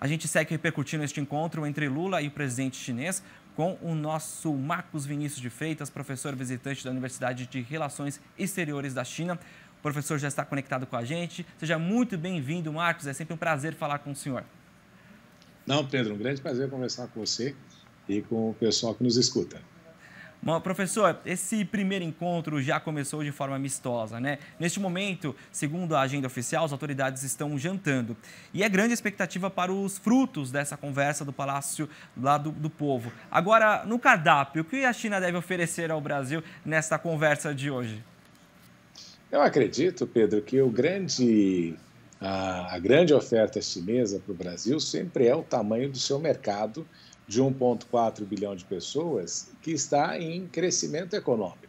A gente segue repercutindo este encontro entre Lula e o presidente chinês com o nosso Marcos Vinícius de Freitas, professor visitante da Universidade de Relações Exteriores da China. O professor já está conectado com a gente. Seja muito bem-vindo, Marcos. É sempre um prazer falar com o senhor. Não, Pedro, um grande prazer conversar com você e com o pessoal que nos escuta. Professor, esse primeiro encontro já começou de forma amistosa, né? Neste momento, segundo a agenda oficial, as autoridades estão jantando. E é grande expectativa para os frutos dessa conversa do Palácio lá do, do Povo. Agora, no cardápio, o que a China deve oferecer ao Brasil nesta conversa de hoje? Eu acredito, Pedro, que o grande, a, a grande oferta chinesa para o Brasil sempre é o tamanho do seu mercado de 1,4 bilhão de pessoas que está em crescimento econômico.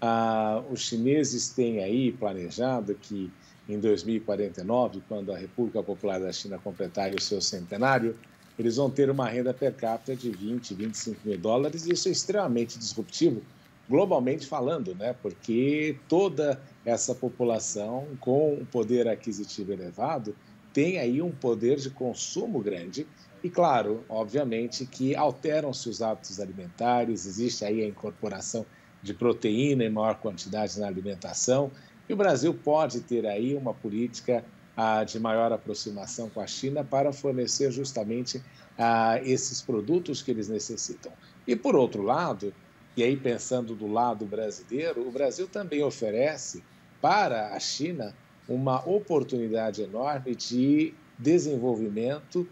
Ah, os chineses têm aí planejado que em 2049, quando a República Popular da China completar o seu centenário, eles vão ter uma renda per capita de 20, 25 mil dólares. E isso é extremamente disruptivo, globalmente falando, né? porque toda essa população com o poder aquisitivo elevado tem aí um poder de consumo grande e claro, obviamente, que alteram-se os hábitos alimentares, existe aí a incorporação de proteína em maior quantidade na alimentação, e o Brasil pode ter aí uma política ah, de maior aproximação com a China para fornecer justamente ah, esses produtos que eles necessitam. E por outro lado, e aí pensando do lado brasileiro, o Brasil também oferece para a China uma oportunidade enorme de desenvolvimento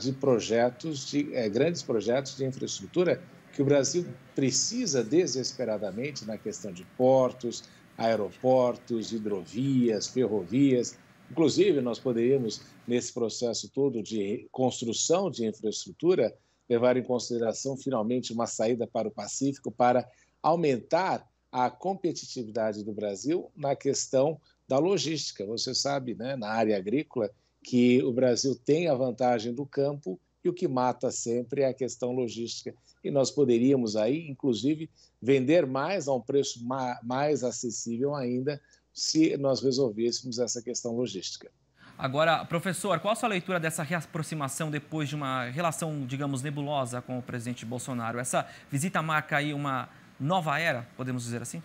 de projetos, de eh, grandes projetos de infraestrutura que o Brasil precisa desesperadamente na questão de portos, aeroportos, hidrovias, ferrovias. Inclusive, nós poderíamos, nesse processo todo de construção de infraestrutura, levar em consideração finalmente uma saída para o Pacífico para aumentar a competitividade do Brasil na questão da logística. Você sabe, né, na área agrícola, que o Brasil tem a vantagem do campo e o que mata sempre é a questão logística. E nós poderíamos aí, inclusive, vender mais a um preço mais acessível ainda se nós resolvêssemos essa questão logística. Agora, professor, qual a sua leitura dessa reaproximação depois de uma relação, digamos, nebulosa com o presidente Bolsonaro? Essa visita marca aí uma nova era, podemos dizer assim?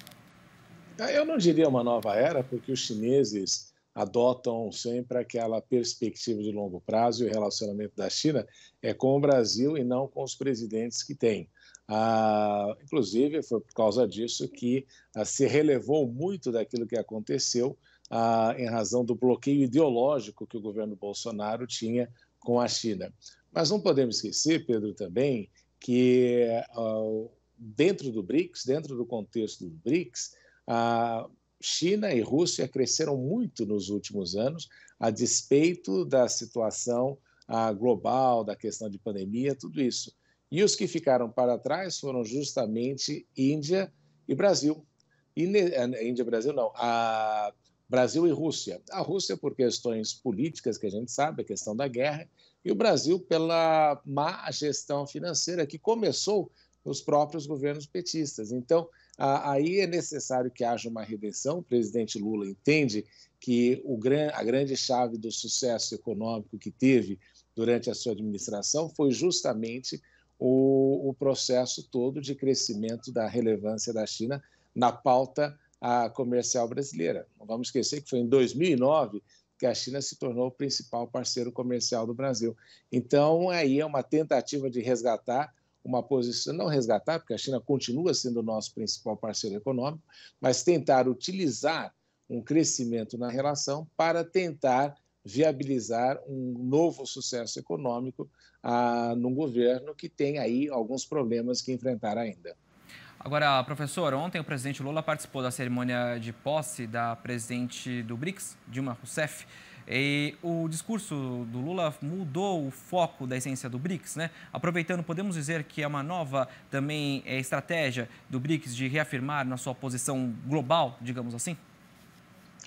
Ah, eu não diria uma nova era, porque os chineses adotam sempre aquela perspectiva de longo prazo e o relacionamento da China é com o Brasil e não com os presidentes que tem. Ah, inclusive, foi por causa disso que ah, se relevou muito daquilo que aconteceu ah, em razão do bloqueio ideológico que o governo Bolsonaro tinha com a China. Mas não podemos esquecer, Pedro, também, que ah, dentro do BRICS, dentro do contexto do BRICS, ah, China e Rússia cresceram muito nos últimos anos, a despeito da situação ah, global, da questão de pandemia, tudo isso. E os que ficaram para trás foram justamente Índia e Brasil. Ah, né, Índia e Brasil, não. A Brasil e Rússia. A Rússia, por questões políticas que a gente sabe, a questão da guerra, e o Brasil pela má gestão financeira, que começou os próprios governos petistas. Então, a, aí é necessário que haja uma redenção. O presidente Lula entende que o, a grande chave do sucesso econômico que teve durante a sua administração foi justamente o, o processo todo de crescimento da relevância da China na pauta comercial brasileira. Não vamos esquecer que foi em 2009 que a China se tornou o principal parceiro comercial do Brasil. Então, aí é uma tentativa de resgatar uma posição, não resgatar, porque a China continua sendo o nosso principal parceiro econômico, mas tentar utilizar um crescimento na relação para tentar viabilizar um novo sucesso econômico ah, num governo que tem aí alguns problemas que enfrentar ainda. Agora, professor, ontem o presidente Lula participou da cerimônia de posse da presidente do BRICS, Dilma Rousseff. E o discurso do Lula mudou o foco da essência do BRICS, né? Aproveitando, podemos dizer que é uma nova também é, estratégia do BRICS de reafirmar na sua posição global, digamos assim?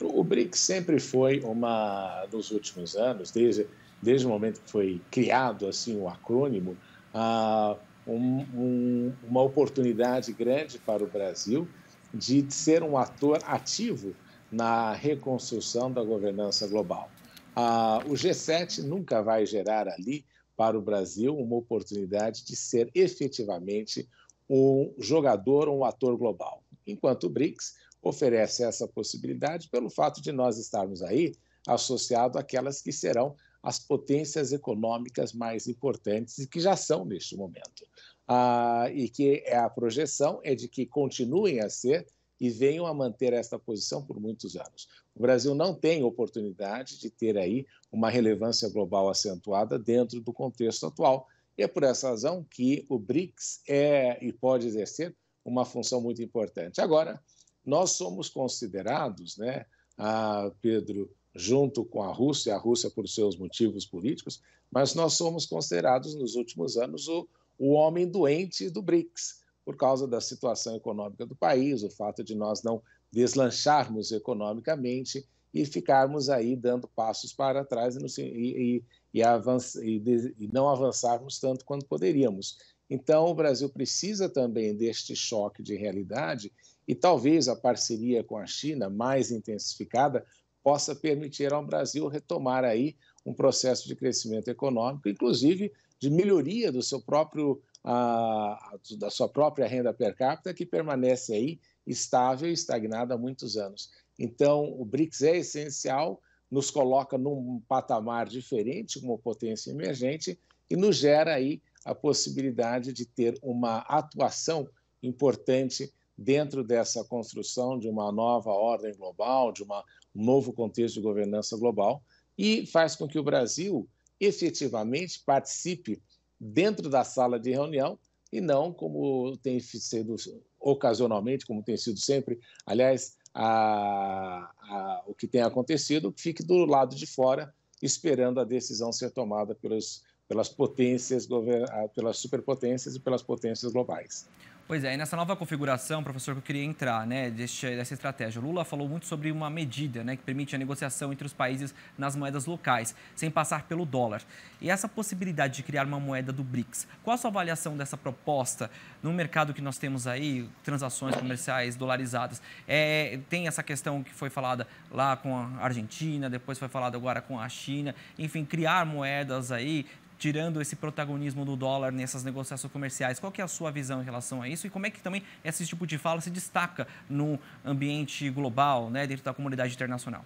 O BRICS sempre foi uma, nos últimos anos, desde, desde o momento que foi criado assim o um acrônimo, uh, um, um, uma oportunidade grande para o Brasil de ser um ator ativo na reconstrução da governança global. Ah, o G7 nunca vai gerar ali para o Brasil uma oportunidade de ser efetivamente um jogador, um ator global. Enquanto o BRICS oferece essa possibilidade pelo fato de nós estarmos aí associado àquelas que serão as potências econômicas mais importantes e que já são neste momento. Ah, e que é a projeção é de que continuem a ser e venham a manter esta posição por muitos anos. O Brasil não tem oportunidade de ter aí uma relevância global acentuada dentro do contexto atual. E é por essa razão que o BRICS é e pode exercer uma função muito importante. Agora, nós somos considerados, né, a Pedro, junto com a Rússia, a Rússia por seus motivos políticos, mas nós somos considerados nos últimos anos o, o homem doente do BRICS por causa da situação econômica do país, o fato de nós não deslancharmos economicamente e ficarmos aí dando passos para trás e, e, e, avanç, e, não avançarmos tanto quanto poderíamos. Então, o Brasil precisa também deste choque de realidade e talvez a parceria com a China, mais intensificada, possa permitir ao Brasil retomar aí um processo de crescimento econômico, inclusive de melhoria do seu próprio a, da sua própria renda per capita, que permanece aí estável e estagnada há muitos anos. Então, o BRICS é essencial, nos coloca num patamar diferente como potência emergente e nos gera aí a possibilidade de ter uma atuação importante dentro dessa construção de uma nova ordem global, de uma, um novo contexto de governança global, e faz com que o Brasil efetivamente participe dentro da sala de reunião e não como tem sido ocasionalmente, como tem sido sempre. Aliás, a, a, o que tem acontecido, fique do lado de fora, esperando a decisão ser tomada pelos, pelas potências, ah, pelas superpotências e pelas potências globais. Pois é, e nessa nova configuração, professor, que eu queria entrar, né, deste, dessa estratégia. O Lula falou muito sobre uma medida, né, que permite a negociação entre os países nas moedas locais, sem passar pelo dólar. E essa possibilidade de criar uma moeda do BRICS, qual a sua avaliação dessa proposta no mercado que nós temos aí, transações comerciais dolarizadas? É, tem essa questão que foi falada lá com a Argentina, depois foi falada agora com a China, enfim, criar moedas aí tirando esse protagonismo do dólar nessas negociações comerciais. Qual que é a sua visão em relação a isso e como é que também esse tipo de fala se destaca no ambiente global, né, dentro da comunidade internacional?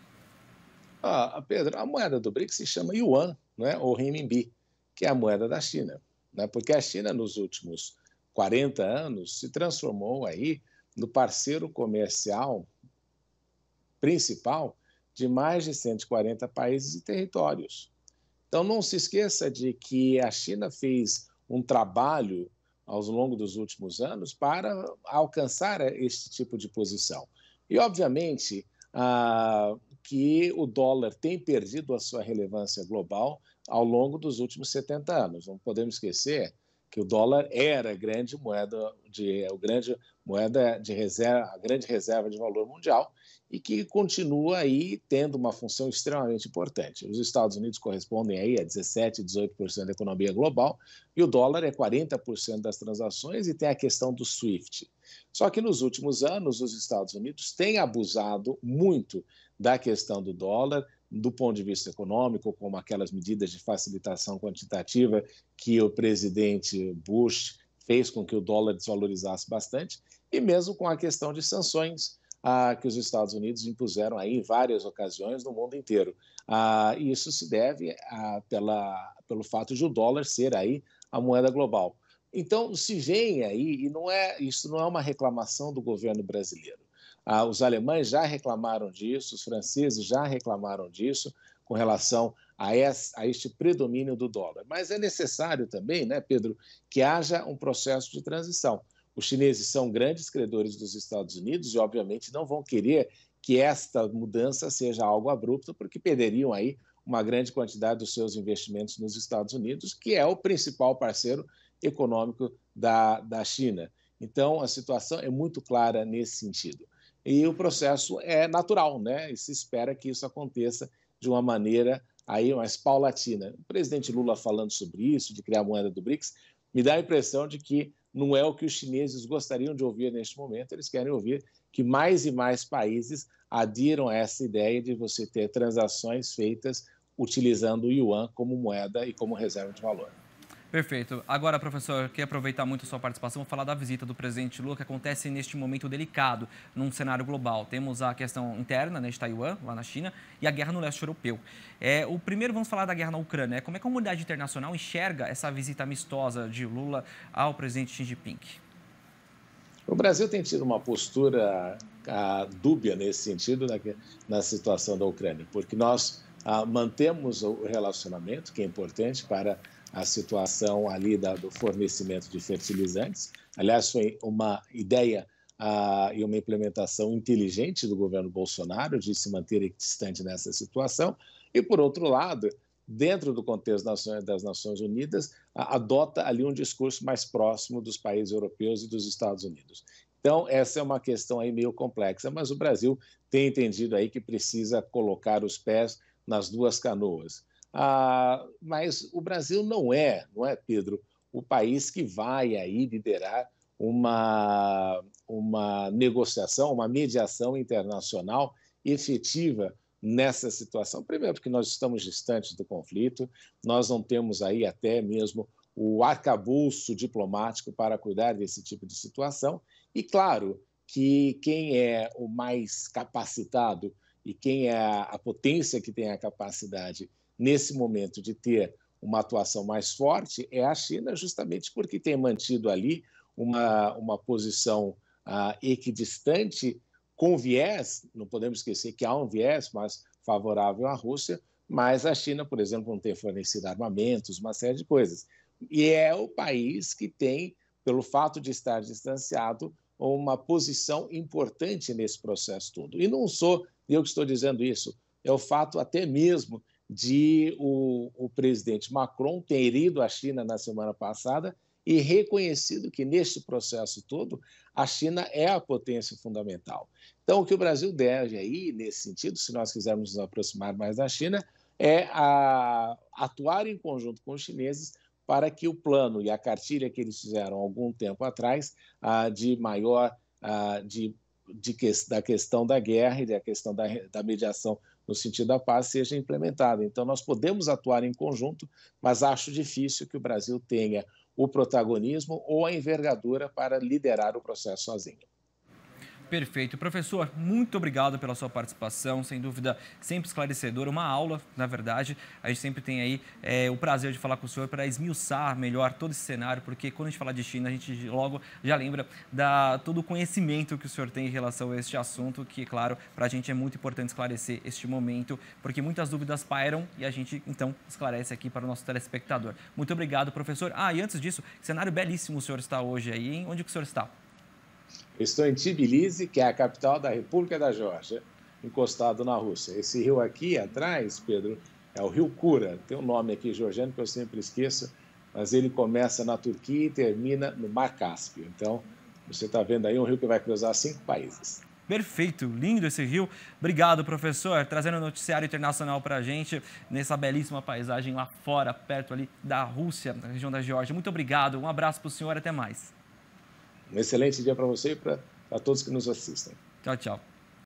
Ah, Pedro, a moeda do BRICS se chama yuan, né, ou renminbi, que é a moeda da China, né, porque a China nos últimos 40 anos se transformou aí no parceiro comercial principal de mais de 140 países e territórios. Então, não se esqueça de que a China fez um trabalho ao longo dos últimos anos para alcançar este tipo de posição. E, obviamente, ah, que o dólar tem perdido a sua relevância global ao longo dos últimos 70 anos. Não podemos esquecer que o dólar era a grande moeda, de, o grande moeda de reserva, a grande reserva de valor mundial, e que continua aí tendo uma função extremamente importante. Os Estados Unidos correspondem aí a 17, 18% da economia global, e o dólar é 40% das transações e tem a questão do SWIFT. Só que nos últimos anos os Estados Unidos têm abusado muito da questão do dólar, do ponto de vista econômico, como aquelas medidas de facilitação quantitativa que o presidente Bush fez com que o dólar desvalorizasse bastante, e mesmo com a questão de sanções ah, que os Estados Unidos impuseram aí em várias ocasiões no mundo inteiro. Ah, isso se deve a, ah, pela, pelo fato de o dólar ser aí a moeda global. Então, se vem aí, e não é, isso não é uma reclamação do governo brasileiro. Ah, os alemães já reclamaram disso, os franceses já reclamaram disso com relação a, esse, a este predomínio do dólar. Mas é necessário também, né, Pedro, que haja um processo de transição. Os chineses são grandes credores dos Estados Unidos e, obviamente, não vão querer que esta mudança seja algo abrupto, porque perderiam aí uma grande quantidade dos seus investimentos nos Estados Unidos, que é o principal parceiro econômico da, da China. Então, a situação é muito clara nesse sentido. E o processo é natural, né? E se espera que isso aconteça de uma maneira aí, mas paulatina. O presidente Lula falando sobre isso, de criar a moeda do BRICS, me dá a impressão de que não é o que os chineses gostariam de ouvir neste momento, eles querem ouvir que mais e mais países adiram a essa ideia de você ter transações feitas utilizando o yuan como moeda e como reserva de valor. Perfeito. Agora, professor, queria aproveitar muito a sua participação para falar da visita do presidente Lula, que acontece neste momento delicado, num cenário global. Temos a questão interna né, de Taiwan, lá na China, e a guerra no leste europeu. É, o primeiro, vamos falar da guerra na Ucrânia. Né? Como é que a comunidade internacional enxerga essa visita amistosa de Lula ao presidente Xi Jinping? O Brasil tem tido uma postura a, ah, dúbia nesse sentido, na, né, na situação da Ucrânia, porque nós a, ah, mantemos o relacionamento, que é importante para a situação ali da, do fornecimento de fertilizantes. Aliás, foi uma ideia ah, e uma implementação inteligente do governo Bolsonaro de se manter distante nessa situação. E, por outro lado, dentro do contexto das Nações Unidas, adota ali um discurso mais próximo dos países europeus e dos Estados Unidos. Então, essa é uma questão aí meio complexa, mas o Brasil tem entendido aí que precisa colocar os pés nas duas canoas. Ah, mas o Brasil não é, não é, Pedro, o país que vai aí liderar uma, uma negociação, uma mediação internacional efetiva nessa situação. Primeiro, porque nós estamos distantes do conflito, nós não temos aí até mesmo o arcabouço diplomático para cuidar desse tipo de situação. E claro que quem é o mais capacitado e quem é a potência que tem a capacidade nesse momento de ter uma atuação mais forte é a China, justamente porque tem mantido ali uma, uma posição ah, equidistante com viés, não podemos esquecer que há um viés, mas favorável à Rússia, mas a China, por exemplo, não tem fornecido armamentos, uma série de coisas. E é o país que tem, pelo fato de estar distanciado, uma posição importante nesse processo todo. E não sou eu que estou dizendo isso, é o fato até mesmo de o, o presidente Macron ter ido à China na semana passada e reconhecido que neste processo todo a China é a potência fundamental. Então, o que o Brasil deve aí, nesse sentido, se nós quisermos nos aproximar mais da China, é a, atuar em conjunto com os chineses para que o plano e a cartilha que eles fizeram algum tempo atrás de maior de, de que, da questão da guerra e da questão da, da mediação no sentido da paz seja implementada. Então, nós podemos atuar em conjunto, mas acho difícil que o Brasil tenha o protagonismo ou a envergadura para liderar o processo sozinho. Perfeito. Professor, muito obrigado pela sua participação, sem dúvida, sempre esclarecedora, uma aula, na verdade. A gente sempre tem aí é, o prazer de falar com o senhor para esmiuçar melhor todo esse cenário, porque quando a gente fala de China, a gente logo já lembra da todo o conhecimento que o senhor tem em relação a este assunto, que, claro, para a gente é muito importante esclarecer este momento, porque muitas dúvidas pairam e a gente, então, esclarece aqui para o nosso telespectador. Muito obrigado, professor. Ah, e antes disso, cenário belíssimo o senhor está hoje aí, hein? Onde que o senhor está? Estou em Tbilisi, que é a capital da República da Geórgia, encostado na Rússia. Esse rio aqui atrás, Pedro, é o rio Kura. Tem um nome aqui georgiano que eu sempre esqueço, mas ele começa na Turquia e termina no Mar Cáspio. Então, você está vendo aí um rio que vai cruzar cinco países. Perfeito, lindo esse rio. Obrigado, professor, trazendo o um noticiário internacional para a gente nessa belíssima paisagem lá fora, perto ali da Rússia, na região da Geórgia. Muito obrigado, um abraço para o senhor, até mais. Um excelente dia para você e para todos que nos assistem. Tchau, tchau.